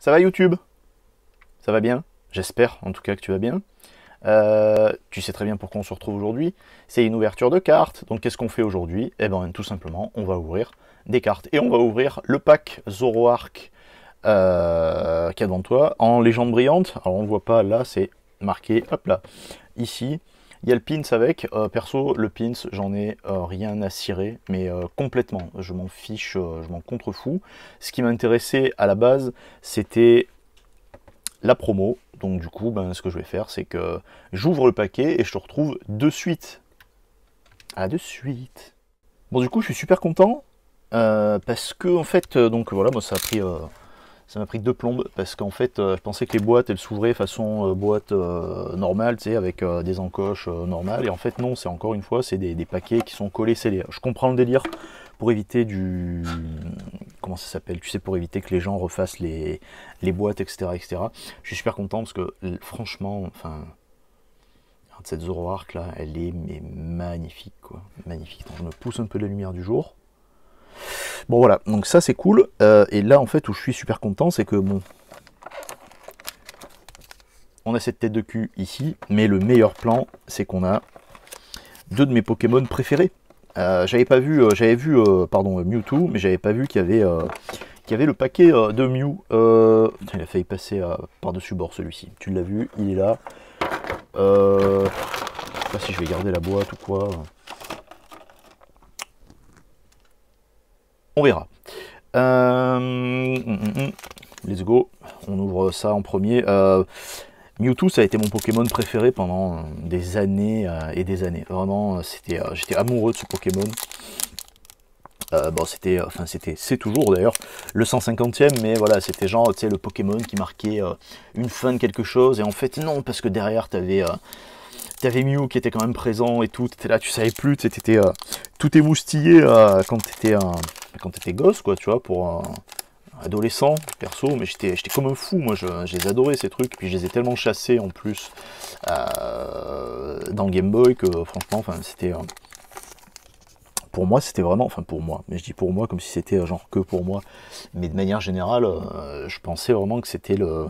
Ça va YouTube Ça va bien J'espère en tout cas que tu vas bien. Euh, tu sais très bien pourquoi on se retrouve aujourd'hui. C'est une ouverture de cartes. Donc qu'est-ce qu'on fait aujourd'hui Eh bien tout simplement, on va ouvrir des cartes. Et on va ouvrir le pack Zoroark euh, qui est devant toi en légende brillante. Alors on ne voit pas là, c'est marqué, hop là, ici. Il y a le pins avec. Euh, perso, le pins, j'en ai euh, rien à cirer, mais euh, complètement. Je m'en fiche, je m'en contrefous. Ce qui m'intéressait à la base, c'était la promo. Donc du coup, ben, ce que je vais faire, c'est que j'ouvre le paquet et je te retrouve de suite. À de suite. Bon, du coup, je suis super content parce que en fait, donc voilà, moi ça a pris ça m'a pris deux plombes parce qu'en fait euh, je pensais que les boîtes elles s'ouvraient façon euh, boîte euh, normale, tu avec des encoches normales. Et en fait non, c'est encore une fois, c'est des, paquets qui sont collés scellés. Je comprends le délire pour éviter du... Comment ça s'appelle Tu sais, pour éviter que les gens refassent les, boîtes, etc., etc. Je suis super content parce que franchement, enfin... Cette Zoroark là, elle est magnifique magnifique. je me pousse un peu la lumière du jour. Bon voilà, donc ça c'est cool. Euh, et là en fait où je suis super content, c'est que bon, on a cette tête de cul ici, mais le meilleur plan, c'est qu'on a deux de mes Pokémon préférés. Euh, j'avais pas vu, euh, j'avais vu, pardon, Mewtwo, mais j'avais pas vu qu'il y avait, qu'il y avait le paquet de Mew. il a failli passer par-dessus bord celui-ci. Tu l'as vu, il est là. je sais pas si je vais garder la boîte ou quoi. On verra. Euh, mm, mm, mm. let's go. On ouvre ça en premier. Euh, Mewtwo, ça a été mon Pokémon préféré pendant euh, des années et des années. Vraiment, c'était, j'étais amoureux de ce Pokémon. bon, c'était, enfin, c'était, c'est toujours d'ailleurs le 150e, mais voilà, c'était genre, tu sais, le Pokémon qui marquait une fin de quelque chose, et en fait, non, parce que derrière, t'avais, avais Mew qui était quand même présent et tout, t'étais là, tu savais plus, t'étais, tout émoustillé quand t'étais, quand t'étais gosse, quoi, tu vois, pour un adolescent, perso, mais j'étais comme un fou, moi, je, adoré les adorais ces trucs, puis je les ai tellement chassés en plus euh, dans Game Boy que franchement, enfin, c'était. Euh, pour moi, c'était vraiment, enfin pour moi, mais je dis pour moi comme si c'était euh, genre que pour moi, mais de manière générale, je pensais vraiment que c'était le,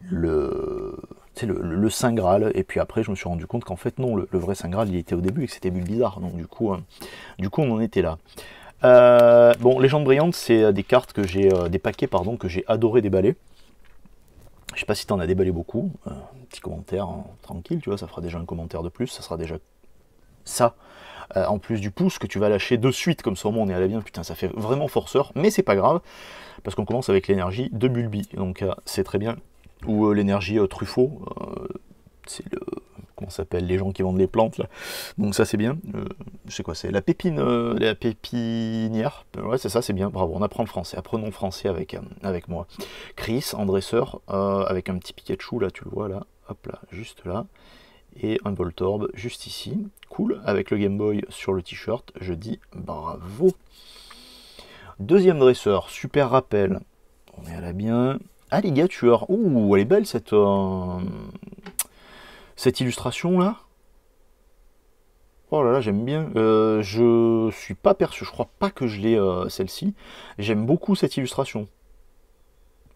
le, le, le, Saint Graal. Et puis après, je me suis rendu compte qu'en fait, non, le, vrai Saint Graal, il était au début et que c'était bizarre Donc, du coup, du coup, on en était là. Euh, bon, Légende Brillante, c'est euh, des cartes que j'ai, euh, des paquets, pardon, que j'ai adoré déballer. Je sais pas si t'en as déballé beaucoup. petit commentaire hein, tranquille, tu vois, ça fera déjà un commentaire de plus, ça sera déjà ça. en plus du pouce que tu vas lâcher de suite, comme ça au moins on est à la bien, putain, ça fait vraiment forceur, mais c'est pas grave, parce qu'on commence avec l'énergie de Bulbi, donc c'est très bien. Ou l'énergie Truffaut, c'est le s'appelle, les gens qui vendent les plantes là. Donc ça c'est bien. Euh, c'est quoi, c'est la pépine, euh, la pépinière. Euh, ouais, c'est ça, c'est bien. Bravo, on apprend le français. Apprenons le français avec, avec moi. Chris, en dresseur, avec un petit Pikachu là, tu le vois là. Hop là, juste là. Et un Voltorb juste ici. Cool. Avec le Game Boy sur le t-shirt, je dis bravo. Deuxième dresseur, super rappel. On est à la bien. Ah ou Ouh, elle est belle cette, cette illustration-là, Oh là là, j'aime bien. Euh, je suis pas perçu, je crois pas que je l'ai euh, celle-ci. J'aime beaucoup cette illustration.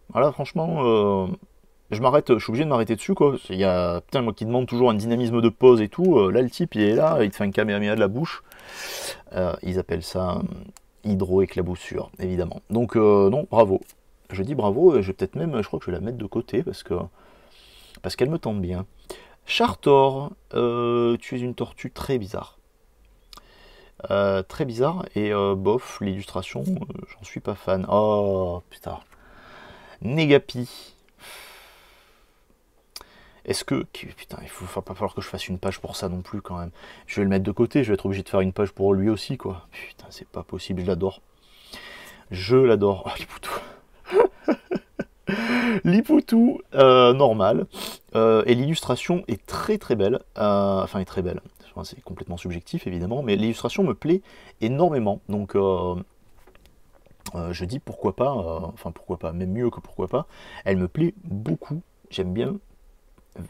Voilà, franchement, euh, je m'arrête, je suis obligé de m'arrêter dessus quoi. Il y a, putain, moi qui demande toujours un dynamisme de pose et tout. là, le type il est là, il te fait un caméra de la bouche. ils appellent ça hydroéclaboussure, évidemment. Donc non, bravo. Je dis bravo. Et je vais peut-être même, je crois que je vais la mettre de côté parce que parce qu'elle me tente bien. Chartor, euh, tu es une tortue très bizarre. Euh, très bizarre et euh, bof, l'illustration, j'en suis pas fan. Oh putain. Negapi. Est-ce que. Putain, il faut pas falloir que je fasse une page pour ça non plus quand même. Je vais le mettre de côté, je vais être obligé de faire une page pour lui aussi, quoi. Putain, c'est pas possible, je l'adore. Je l'adore. Oh les Lipoutou euh, normal. Euh, et l'illustration est très très belle. Euh, enfin, est très belle. c'est complètement subjectif évidemment, mais l'illustration me plaît énormément. Donc. je dis pourquoi pas, enfin pourquoi pas, même mieux que pourquoi pas, elle me plaît beaucoup, j'aime bien,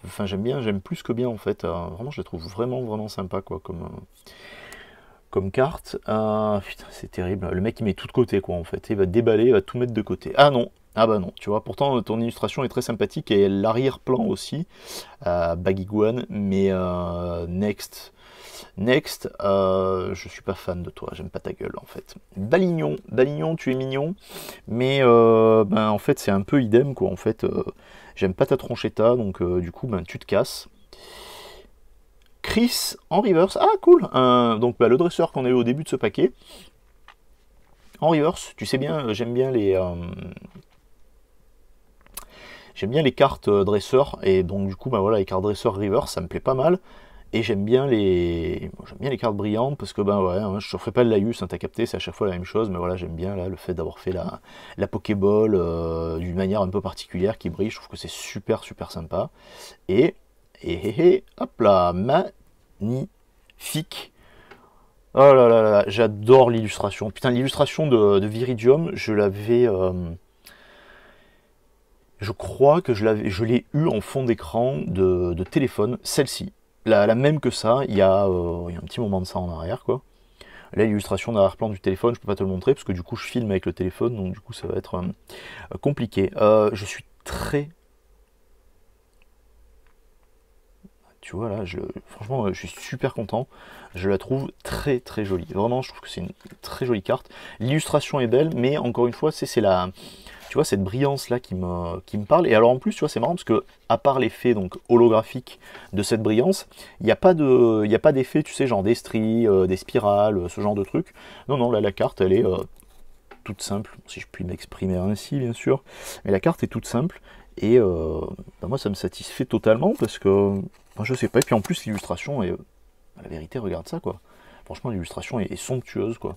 enfin j'aime bien, j'aime plus que bien en fait, vraiment je la trouve vraiment vraiment sympa quoi comme, comme carte. putain, c'est terrible. Le mec, il met tout de côté, quoi, en fait. Il va déballer, il va tout mettre de côté. Ah non, ah bah non, tu vois, pourtant euh, ton illustration est très sympathique et l'arrière-plan aussi, euh, mais Next. Next, euh, je suis pas fan de toi, j'aime pas ta gueule en fait. Balignon, Balignon, tu es mignon, mais euh, ben, en fait c'est un peu idem quoi. En fait, euh, j'aime pas ta tronchetta, donc du coup ben tu te casses. Chris en reverse, ah cool, donc ben, le dresseur qu'on a eu au début de ce paquet. En reverse, tu sais bien, j'aime bien les J'aime bien les cartes euh, dresseurs et donc du coup bah voilà les cartes dresseurs river ça me plaît pas mal. Et j'aime bien les j'aime bien les cartes brillantes parce que ben ouais, hein, je ne ferai pas de laïus, hein, t'as capté, c'est à chaque fois la même chose, mais voilà, j'aime bien là le fait d'avoir fait la, la Pokéball euh, d'une manière un peu particulière qui brille, je trouve que c'est super super sympa. Et, et, hé hop là, magnifique. Oh là là là, j'adore l'illustration. Putain, l'illustration de, Viridium, je l'avais euh, je crois que je l'ai eu en fond d'écran de, téléphone, celle-ci. La, même que ça, euh, il y, a, un petit moment de ça en arrière, quoi. Là, l'illustration d'arrière-plan du téléphone, je ne peux pas te le montrer parce que du coup, je filme avec le téléphone, donc du coup, ça va être euh, euh, compliqué. je suis très. Tu vois, là, je, franchement, je suis super content. Je la trouve très, très jolie. Vraiment, je trouve que c'est une très jolie carte. L'illustration est belle, mais encore une fois, c'est la tu vois, cette brillance-là qui me, qui me parle. Et alors en plus, tu vois, c'est marrant parce que, à part l'effet donc holographique de cette brillance, il n'y a pas de, d'effet, tu sais, genre des stries, euh, des spirales, euh, ce genre de trucs. Non, non, là, la carte, elle est euh, toute simple, si je puis m'exprimer ainsi, bien sûr. Mais la carte est toute simple. Et bah, moi, ça me satisfait totalement parce que, moi, je sais pas. Et puis en plus, l'illustration est, bah, la vérité, regarde ça, quoi. Franchement, l'illustration est somptueuse, quoi.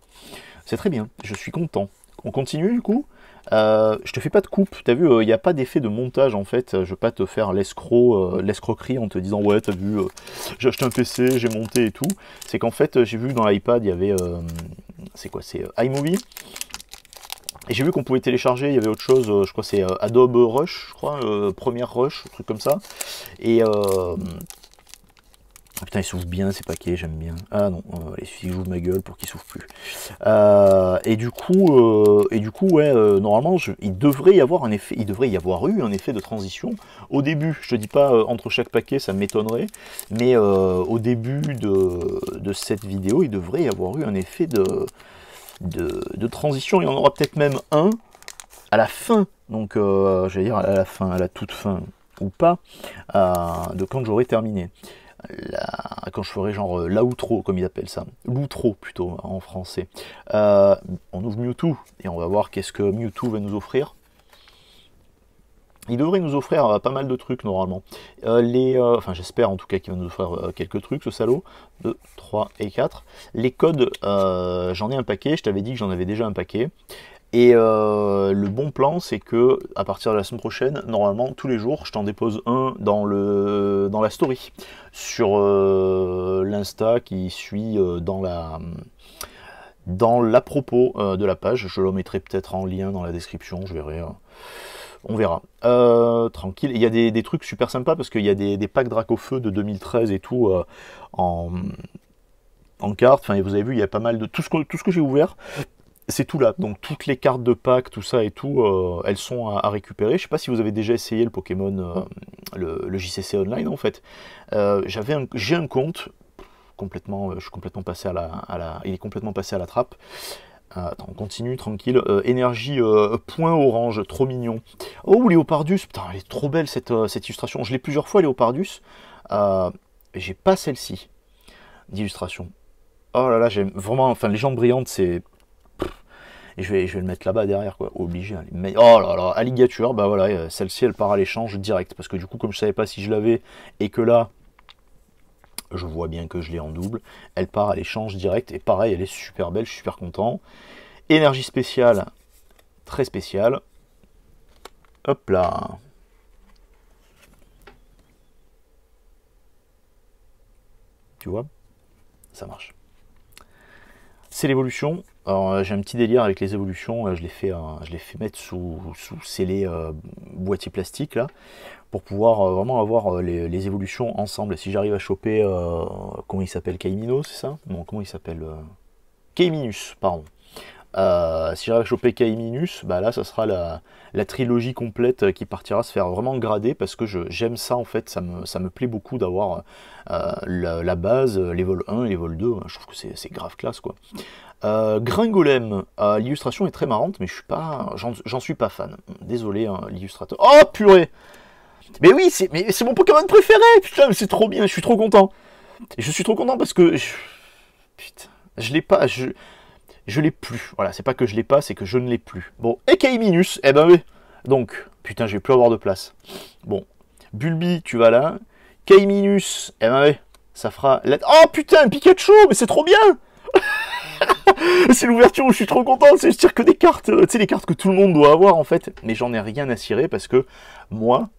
C'est très bien. Je suis content on continue du coup. Euh, je te fais pas de coupe, t'as vu, il euh, n'y a pas d'effet de montage en fait. Je vais pas te faire l'escroc, euh, l'escroquerie en te disant ouais, t'as vu, j'ai acheté un PC, j'ai monté et tout. C'est qu'en fait, j'ai vu dans l'iPad, il y avait, c'est quoi, c'est iMovie. Et j'ai vu qu'on pouvait télécharger, il y avait autre chose, je crois c'est Adobe Rush, je crois, Première Rush, truc comme ça. Et ah putain, il s'ouvre bien ces paquets, j'aime bien. Ah non, euh, allez, je ma gueule pour qu'il s'ouvre plus. Euh, et du coup, euh, et du coup, ouais, euh, normalement, il devrait y avoir un effet, il devrait y avoir eu un effet de transition au début. Je te dis pas entre chaque paquet, ça m'étonnerait, mais au début de, cette vidéo, il devrait y avoir eu un effet de, de transition. Il y en aura peut-être même un à la fin. Donc, j'allais dire à la fin, à la toute fin ou pas, de quand j'aurai terminé quand je ferai genre euh, l'outro, comme ils appellent ça, l'outro plutôt hein, en français, euh, on ouvre Mewtwo et on va voir qu'est-ce que Mewtwo va nous offrir. Il devrait nous offrir euh, pas mal de trucs normalement. les, enfin j'espère en tout cas qu'il va nous offrir quelques trucs ce salaud. 2, 3 et 4. Les codes, j'en ai un paquet, je t'avais dit que j'en avais déjà un paquet. Et euh, le bon plan, c'est que à partir de la semaine prochaine, normalement tous les jours, je t'en dépose un dans le dans la story sur euh, l'insta qui suit euh, dans la dans la propos de la page. Je le mettrai peut-être en lien dans la description. Je verrai. Hein. On verra. tranquille. Il y a des, trucs super sympas parce qu'il y a des, packs Dracofeu feu de 2013 et tout en, en carte. Enfin, vous avez vu, il y a pas mal de tout ce que, tout ce que j'ai ouvert c'est tout là. Donc toutes les cartes de pack, tout ça et tout, euh, elles sont à, récupérer. Je sais pas si vous avez déjà essayé le Pokémon, euh, le, JCC Online en fait. Euh, j'avais j'ai un compte complètement, je suis complètement passé à la, il est complètement passé à la trappe. attends, on continue tranquille. énergie point orange, trop mignon. Oh Léopardus, putain, elle est trop belle cette, cette illustration. Je l'ai plusieurs fois Léopardus. j'ai pas celle-ci d'illustration. Oh là là, j'aime vraiment. Enfin, les jambes brillantes, c'est et je vais, le mettre là-bas derrière, quoi. Obligé. Mais, hein, oh là là, alligature, bah voilà, euh, celle-ci, elle part à l'échange direct. Parce que du coup, comme je ne savais pas si je l'avais et que là, je vois bien que je l'ai en double, elle part à l'échange direct. Et pareil, elle est super belle, je suis super content. Énergie spéciale, très spéciale. Hop là. Tu vois Ça marche c'est l'évolution. Euh, j'ai un petit délire avec les évolutions. Euh, je les fais, euh, je mettre sous, sous scellé boîtier plastique là, pour pouvoir vraiment avoir les, évolutions ensemble. Si j'arrive à choper, comment il s'appelle Kaimino, c'est ça Non, comment il s'appelle Kaiminus, pardon. Euh, si j'arrive à choper Kaiminus, Minus, bah là, ça sera la, trilogie complète euh, qui partira se faire vraiment grader parce que j'aime ça en fait. Ça me, ça me plaît beaucoup d'avoir euh, la, base, les vols 1 et les vols 2. Je trouve que c'est grave classe quoi. Euh, Gringolem, l'illustration est très marrante, mais je suis pas, j'en suis pas fan. Désolé, hein, l'illustrateur. Oh purée! Mais oui, c'est mon Pokémon préféré! Putain, c'est trop bien, je suis trop content! Je suis trop content parce que. Je... Putain, je l'ai pas. Je je l'ai plus. Voilà, c'est pas que je l'ai pas, c'est que je ne l'ai plus. Bon, et Kaiminus, eh ben oui. Donc, putain, je vais plus avoir de place. Bon, Bulbi, tu vas là. Kaiminus, eh ben oui. Ça fera... Oh putain, Pikachu, mais c'est trop bien c'est l'ouverture où je suis trop content, c'est je tire que des cartes, euh, tu sais, les cartes que tout le monde doit avoir en fait. Mais j'en ai rien à cirer parce que moi,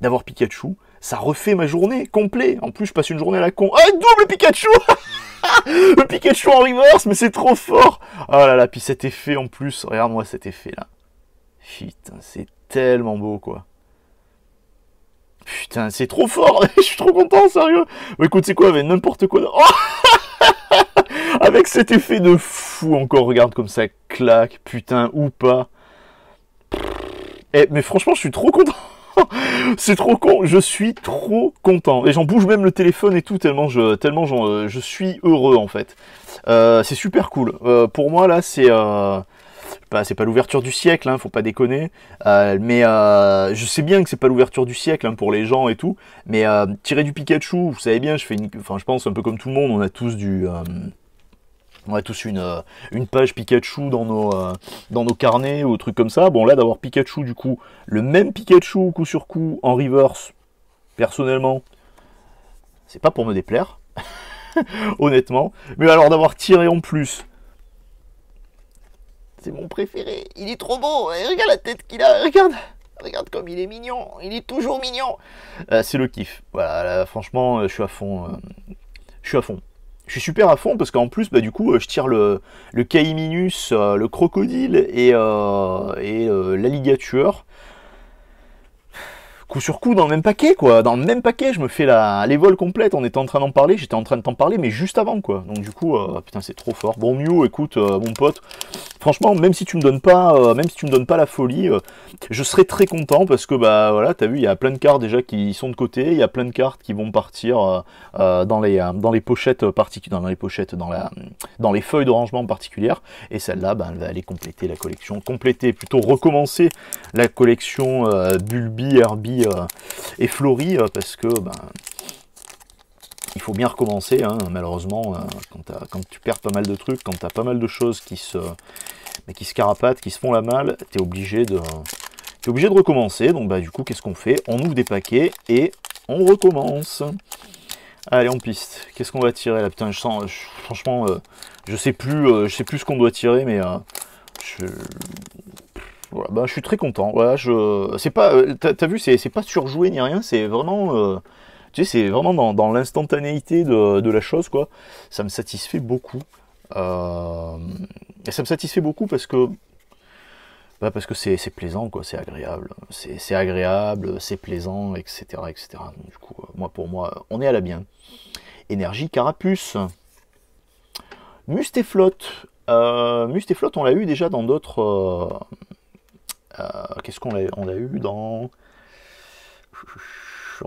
d'avoir Pikachu, ça refait ma journée complet. En plus, je passe une journée à la con. Ah, double Pikachu Le Pikachu en reverse, mais c'est trop fort Oh là là, puis cet effet en plus, regarde-moi cet effet là. Putain, c'est tellement beau quoi. Putain, c'est trop fort Je suis trop content, sérieux Mais écoute, c'est quoi, avec n'importe quoi... Oh avec cet effet de fou encore, regarde comme ça claque, putain, ou pas. Eh, mais franchement, je suis trop content c'est trop con. Je suis trop content. Et j'en bouge même le téléphone et tout, tellement je, tellement euh, je suis heureux, en fait. Euh, c'est super cool. Euh, pour moi, là, c'est... Bah, c'est pas l'ouverture du siècle, hein, faut pas déconner. mais je sais bien que c'est pas l'ouverture du siècle hein, pour les gens et tout. Mais tirer du Pikachu, vous savez bien, je fais, enfin, je pense un peu comme tout le monde, on a tous du, on a tous une, euh, une page Pikachu dans nos, euh, dans nos carnets ou trucs comme ça. Bon, là, d'avoir Pikachu, du coup, le même Pikachu coup sur coup en reverse, personnellement, c'est pas pour me déplaire, honnêtement. Mais alors, d'avoir tiré en plus, c'est mon préféré. Il est trop beau. regarde la tête qu'il a. Regarde. Regarde comme il est mignon. Il est toujours mignon. Euh, c'est le kiff. Voilà, franchement, je suis à fond. je suis à fond je suis super à fond parce qu'en plus, bah, du coup, euh, je tire le, le euh, le Crocodile et, euh, et euh, coup sur coup dans le même paquet, quoi. Dans le même paquet, je me fais la vols complètes, On était en train d'en parler, j'étais en train de t'en parler, mais juste avant, quoi. Donc du coup, euh, putain, c'est trop fort. Bon, mieux, écoute, euh, mon pote, franchement, même si tu me donnes pas, euh, même si tu me donnes pas la folie, je serais très content parce que bah voilà, t'as vu, il y a plein de cartes déjà qui sont de côté, il y a plein de cartes qui vont partir dans les dans les pochettes particulières, dans les pochettes, dans la dans les feuilles de rangement particulières. Et celle-là, bah, elle va aller compléter la collection, compléter plutôt recommencer la collection Bulby, Herbie euh, et flori euh, parce que ben, il faut bien recommencer. Hein, malheureusement, euh, quand, quand, tu perds pas mal de trucs, quand tu as pas mal de choses qui se, qui se carapatent, qui se font la malle, tu es obligé de. obligé de recommencer, donc bah, du coup qu'est-ce qu'on fait On ouvre des paquets et on recommence. Allez, on piste. Qu'est-ce qu'on va tirer là Putain, je sens, franchement, je sais plus, je sais plus ce qu'on doit tirer, mais je, bah, je suis très content. Voilà, je, c'est pas, euh, t'as, as vu, c'est, pas surjoué ni rien. C'est vraiment, euh, tu sais, c'est vraiment dans, l'instantanéité de, la chose, quoi. Ça me satisfait beaucoup. Euh, et ça me satisfait beaucoup parce que, bah, parce que c'est, plaisant, quoi. C'est agréable. C'est, agréable, c'est plaisant, etc., etc. du coup, moi, pour moi, on est à la bien. Énergie Carapuce. Mustéflotte. Euh, flotte, on l'a eu déjà dans d'autres euh, qu'est-ce qu'on a, eu dans.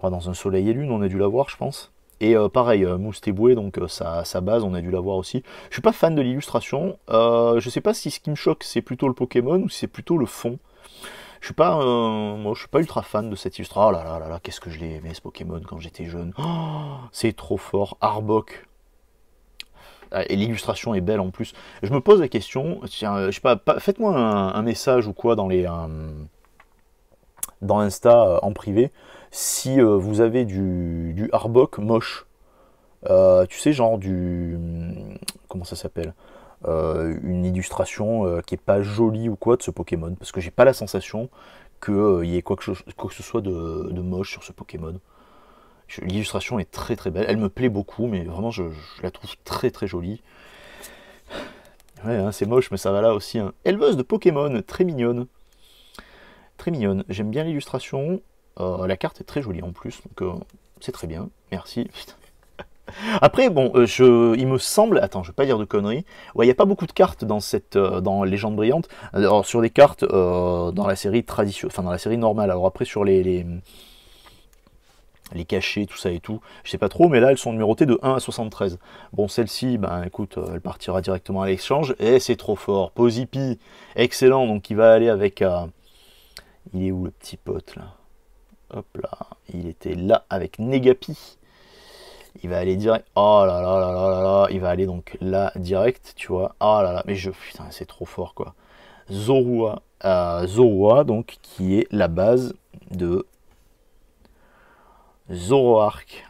Dans un soleil et lune, on a dû la voir, je pense. Et euh, pareil, euh, Moustéboué, donc sa, base, on a dû la voir aussi. Je suis pas fan de l'illustration. Je je sais pas si ce qui me choque, c'est plutôt le Pokémon ou si c'est plutôt le fond. Je suis pas, moi, je suis pas ultra fan de cette illustration. Oh là là là là, qu'est-ce que je l'ai aimé ce Pokémon quand j'étais jeune. Oh, c'est trop fort. Arbok, ah, et l'illustration est belle en plus. Je me pose la question, tiens, euh, je sais pas, faites-moi un, message ou quoi dans les euh, dans Insta euh, en privé si vous avez du, du moche. tu sais, genre du. Hmm, comment ça s'appelle Une illustration qui est pas jolie ou quoi de ce Pokémon. Parce que j'ai pas la sensation qu'il y ait quoi que, que ce soit de, de moche sur ce Pokémon. L'illustration est très très belle. Elle me plaît beaucoup, mais vraiment je, la trouve très très jolie. Ouais, hein, c'est moche, mais ça va là aussi. Hein. Éleveuse de Pokémon, très mignonne. Très mignonne. J'aime bien l'illustration. Euh, la carte est très jolie en plus, donc euh, c'est très bien. Merci. Après, bon, euh, je, il me semble, attends, je vais pas dire de conneries. Ouais, il n'y a pas beaucoup de cartes dans cette, dans Légende brillante. Alors, sur les cartes dans la série enfin dans la série normale. Alors après sur les les cachets, tout ça et tout. Je sais pas trop, mais là, elles sont numérotées de 1 à 73. Bon, celle-ci, ben écoute, euh, elle partira directement à l'échange, et c'est trop fort. Posipi, excellent, donc il va aller avec... Euh, il est où le petit pote, là Hop là, il était là avec Negapi. Il va aller direct. Oh là là là là là là. Il va aller donc là direct, tu vois. Oh là là. Mais je. Putain, c'est trop fort quoi. Zorua. Euh, Zorua, donc, qui est la base de Zoroark,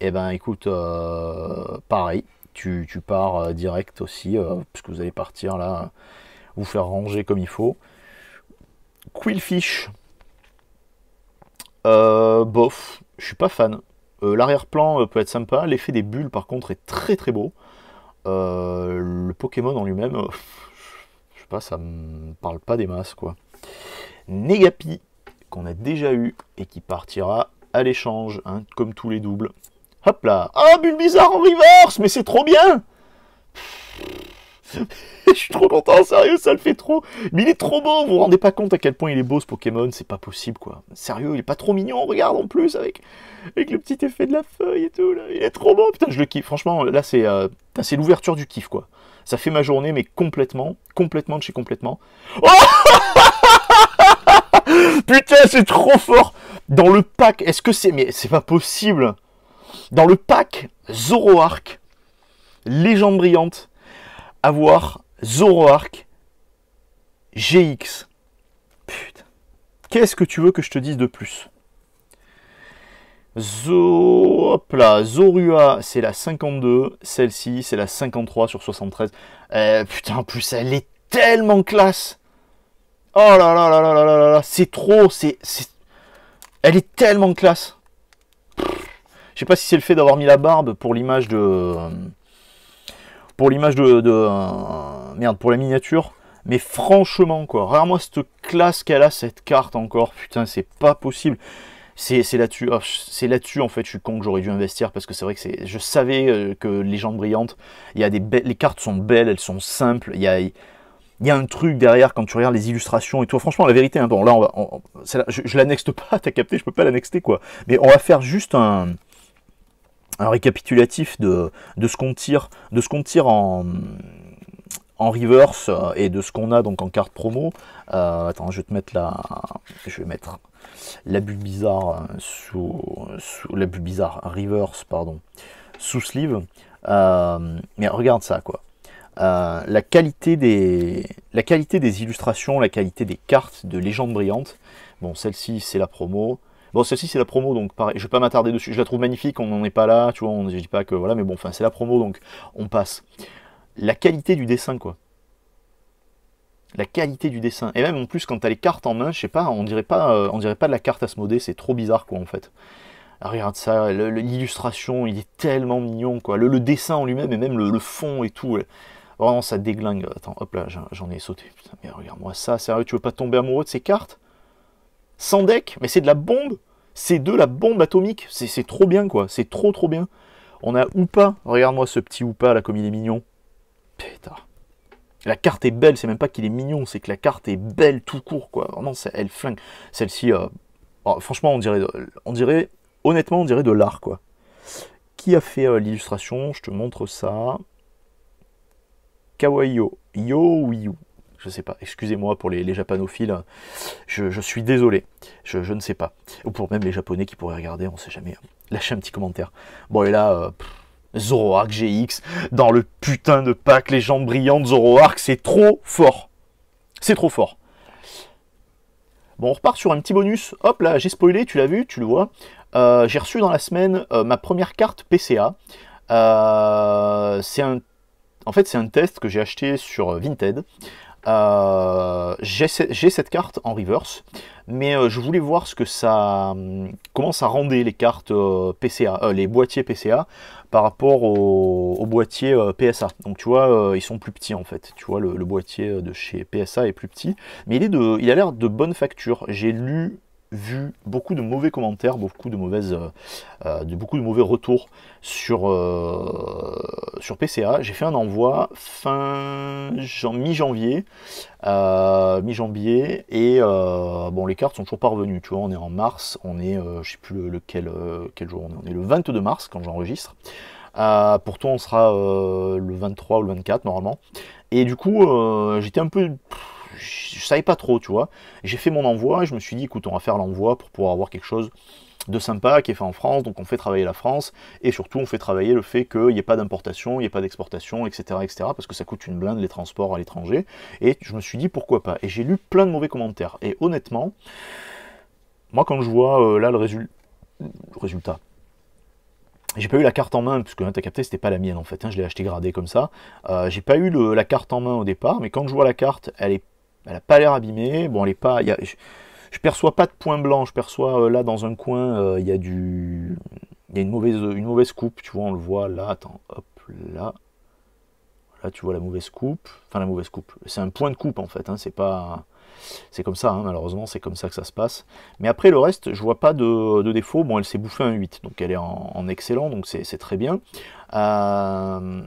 eh ben écoute, euh, pareil, tu, pars euh, direct aussi, euh, puisque vous allez partir là, vous faire ranger comme il faut. Quillfish, bof, je suis pas fan. L'arrière-plan peut être sympa, l'effet des bulles par contre est très très beau. le Pokémon en lui-même, je sais pas, ça me parle pas des masses quoi. Négapi, qu'on a déjà eu et qui partira à l'échange, hein, comme tous les doubles. Hop là Ah, oh, Bulbizarre en reverse Mais c'est trop bien Je suis trop content, sérieux, ça le fait trop Mais il est trop beau, vous vous rendez pas compte à quel point il est beau ce Pokémon, c'est pas possible quoi. Sérieux, il est pas trop mignon, regarde en plus, avec, avec le petit effet de la feuille et tout, là. il est trop beau, putain, je le kiffe. Franchement, là, c'est euh, l'ouverture du kiff quoi. Ça fait ma journée, mais complètement, complètement de chez complètement. Putain, c'est trop fort dans le pack, est-ce que c'est... Mais c'est pas possible. Dans le pack Zoroark, légende brillante, avoir Zoroark GX. Putain. Qu'est-ce que tu veux que je te dise de plus Zo... Hop là, Zorua, c'est la 52. Celle-ci, c'est la 53 sur 73. Eh, putain, en plus, elle est tellement classe. Oh là là là là là là là, c'est trop, c'est elle est tellement classe. Je sais pas si c'est le fait d'avoir mis la barbe pour l'image de... Pour l'image de, Merde, pour la miniature. Mais franchement, quoi, regarde-moi cette classe qu'elle a, cette carte encore. Putain, c'est pas possible. C'est là-dessus, ah, c'est là-dessus en fait, je suis con que j'aurais dû investir parce que c'est vrai que c'est, je savais euh, que les jambes brillantes, il y a des les cartes sont belles, elles sont simples, il y a, il y a un truc derrière quand tu regardes les illustrations et tout. Franchement, la vérité, hein, là, je, ne pas, t'as capté, je peux pas l'annexer, quoi. Mais on va faire juste un, récapitulatif de, ce qu'on tire, de ce qu'on tire en, en reverse euh, et de ce qu'on a donc en carte promo. Euh, attends, je vais te mettre la, je vais mettre bulle bizarre euh, sous, sous bulle bizarre reverse, pardon, sous sleeve. mais regarde ça, quoi. Euh, la, qualité des, la qualité des illustrations, la qualité des cartes de Légende Brillante. Bon, celle-ci, c'est la promo. Bon, celle-ci, c'est la promo, donc pareil, je ne vais pas m'attarder dessus. Je la trouve magnifique, on n'en est pas là, tu vois, on, ne dit pas que voilà, mais bon, enfin, c'est la promo, donc on passe. La qualité du dessin, quoi. La qualité du dessin. Et même en plus, quand tu as les cartes en main, je sais pas, on dirait pas, euh, on dirait pas de la carte à se moder, c'est trop bizarre, quoi, en fait. Ah, regarde ça, l'illustration, il est tellement mignon, quoi. Le, dessin en lui-même, et même le, fond et tout. Oh non, ça déglingue. Attends, hop là, j'en ai sauté. Putain, mais regarde-moi ça, sérieux, tu veux pas tomber amoureux de ces cartes Sans deck Mais c'est de la bombe C'est de la bombe atomique C'est trop bien, quoi. C'est trop, trop bien. On a Oupa. Regarde-moi ce petit Oupa, là, comme il est mignon. Putain. La carte est belle, c'est même pas qu'il est mignon, c'est que la carte est belle tout court, quoi. Vraiment, elle flingue. Celle-ci, euh, oh, franchement, on dirait, on dirait, honnêtement, on dirait de l'art, quoi. Qui a fait euh, l'illustration Je te montre ça. Kawaio, Yo Yu. Je sais pas, excusez-moi pour les, japanophiles, je, suis désolé, je, ne sais pas. Ou pour même les japonais qui pourraient regarder, on sait jamais. Hein. Lâchez un petit commentaire. Bon, et là, euh, Zoroark GX, dans le putain de pack, les jambes brillantes, Zoroark, c'est trop fort. C'est trop fort. Bon, on repart sur un petit bonus. Hop là, j'ai spoilé, tu l'as vu, tu le vois. Euh, j'ai reçu dans la semaine euh, ma première carte PCA. c'est un en fait, c'est un test que j'ai acheté sur euh, Vinted. Euh, j'ai cette carte en reverse, mais euh, je voulais voir ce que ça, hum, comment ça rendait les cartes PCA, les boîtiers PCA par rapport aux au boîtiers PSA. Donc tu vois, ils sont plus petits en fait. Tu vois, le, boîtier de chez PSA est plus petit, mais il, est de, il a l'air de bonne facture. J'ai lu vu beaucoup de mauvais commentaires, beaucoup de, mauvaises, euh, euh, de, beaucoup de mauvais retours sur, euh, sur PCA. J'ai fait un envoi fin mi-janvier, mi-janvier, et bon, les cartes sont toujours pas revenues. Tu vois, on est en mars, on est, je sais plus lequel, quel jour on est, on est le 22 mars quand j'enregistre. pour on sera le 23 ou le 24 normalement. Et du coup, j'étais un peu je, ne savais pas trop, tu vois. J'ai fait mon envoi et je me suis dit, écoute, on va faire l'envoi pour pouvoir avoir quelque chose de sympa qui est fait en France, donc on fait travailler la France, et surtout on fait travailler le fait qu'il n'y ait pas d'importation, il n'y ait pas d'exportation, etc., etc., parce que ça coûte une blinde les transports à l'étranger, et je me suis dit pourquoi pas, et j'ai lu plein de mauvais commentaires, et honnêtement, moi quand je vois euh, là le, résultat, j'ai pas eu la carte en main, parce que hein, capté, c'était pas la mienne en fait, hein, je l'ai acheté gradé comme ça, euh, j'ai pas eu la carte en main au départ, mais quand je vois la carte, elle est elle n'a pas l'air abîmée. Bon, elle est pas. je, perçois pas de point blanc. Je perçois euh, là dans un coin, euh, il y a du, il une mauvaise, une mauvaise coupe. Tu vois, on le voit là. Attends, hop, là. Là, tu vois la mauvaise coupe. Enfin, la mauvaise coupe. C'est un point de coupe en fait. Hein. c'est pas. C'est comme ça, hein. malheureusement, c'est comme ça que ça se passe. Mais après, le reste, je vois pas de, défaut. Bon, elle s'est bouffée un 8, donc elle est en, excellent, donc c'est très bien. Euh,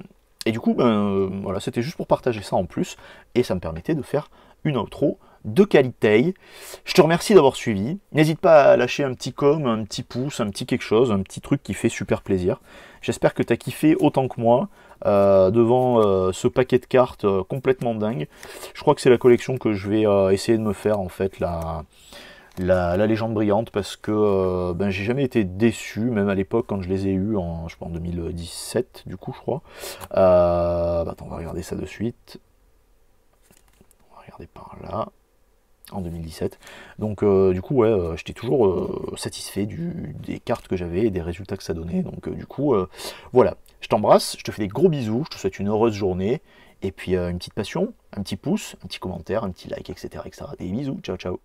et du coup, ben, voilà, c'était juste pour partager ça en plus, et ça me permettait de faire une outro de qualité. Je te remercie d'avoir suivi. N'hésite pas à lâcher un petit com, un petit pouce, un petit quelque chose, un petit truc qui fait super plaisir. J'espère que tu as kiffé autant que moi euh, devant euh, ce paquet de cartes euh, complètement dingue. Je crois que c'est la collection que je vais essayer de me faire en fait la, la, légende brillante parce que ben, j'ai jamais été déçu, même à l'époque quand je les ai eus en, je pense, en 2017 du coup je crois. Bah, attends, on va regarder ça de suite. Regardez par là, en 2017. Donc euh, du coup, ouais, euh, j'étais toujours euh, satisfait du, des cartes que j'avais et des résultats que ça donnait. Donc du coup, voilà, je t'embrasse, je te fais des gros bisous, je te souhaite une heureuse journée, et puis une petite passion, un petit pouce, un petit commentaire, un petit like, etc. etc. Des bisous, ciao ciao